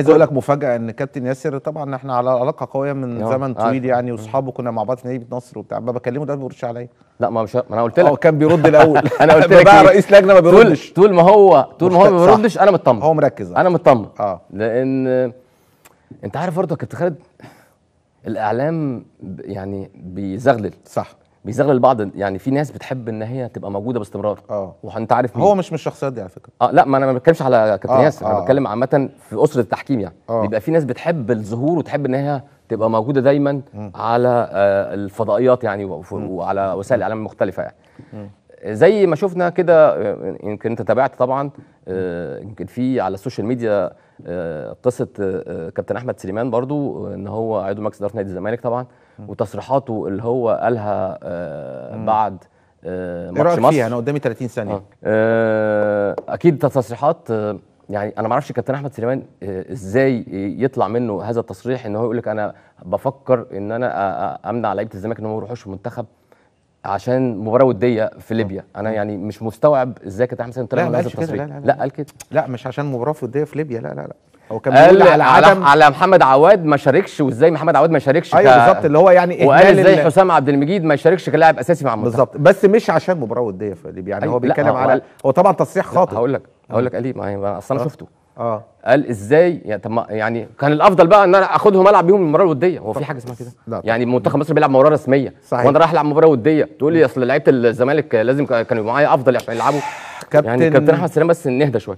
عايز اقول لك مفاجاه ان كابتن ياسر طبعا احنا على علاقه قويه من يوه. آه، زمن طويل يعني واصحابه كنا مع بعض في نادي نصر وبتاع بكلمه ده ما بيردش عليا لا ما مش ما انا قلت لك هو كان بيرد الاول انا قلت لك بقى إيه؟ رئيس لجنه ما بيردش طول ما هو طول ما هو ما بيردش انا مطمن هو مركز انا مطمن اه لان انت عارف برضه يا كابتن خالد الاعلام يعني بيزغلل صح بيزغلل البعض يعني في ناس بتحب ان هي تبقى موجوده باستمرار اه وانت عارف مين هو مش من الشخصيات دي على فكره اه لا ما انا ما بتكلمش على كابتن آه، ياسر آه انا آه. بتكلم عامه في اسره التحكيم يعني آه بيبقى في ناس بتحب الظهور وتحب ان هي تبقى موجوده دايما م. على آه الفضائيات يعني وعلى وسائل الاعلام المختلفه يعني م. زي ما شفنا كده آه، يمكن انت تابعت طبعا آه، يمكن في على السوشيال ميديا آه، قصه كابتن احمد سليمان برضو ان هو عضو مجلس اداره نادي الزمالك طبعا وتصريحاته اللي هو قالها بعد إيه ماتش مصر فيها انا قدامي 30 ثانيه اكيد تصريحات يعني انا ما اعرفش كابتن احمد سليمان ازاي يطلع منه هذا التصريح ان هو يقول لك انا بفكر ان انا امنع لعيبه الزمالك ان هم يروحوش المنتخب عشان مباراه وديه في آه. ليبيا انا آه. يعني مش مستوعب ازاي كانت احمد حسين طلع من هذا التصريح لا, لا, لا, قال كده لا مش عشان مباراه وديه في ليبيا لا لا لا هو كان قال على عدم على محمد عواد ما شاركش وازاي محمد عواد ما شاركش ايوه بالظبط اللي هو يعني وقال ازاي حسام عبد المجيد ما شاركش كلاعب اساسي مع المنتخب بالظبط بس مش عشان مباراه وديه في ليبيا يعني أيوة، هو بيتكلم على هو طبعا تصريح خاطئ هقول لك هقول آه. لك قال لي ما انا اصلا شفته آه. قال ازاي يعني طب يعني كان الافضل بقى ان انا اخدهم العب بيهم المباراه الوديه هو في حاجه اسمها كده يعني منتخب مصر بيلعب مباراه رسميه صحيح وانا رايح العب مباراه وديه تقول لي اصل لعيبه الزمالك لازم كانوا معايا افضل عشان يعني. يلعبوا كابتن يعني كابتن احمد سلام بس نهدى شويه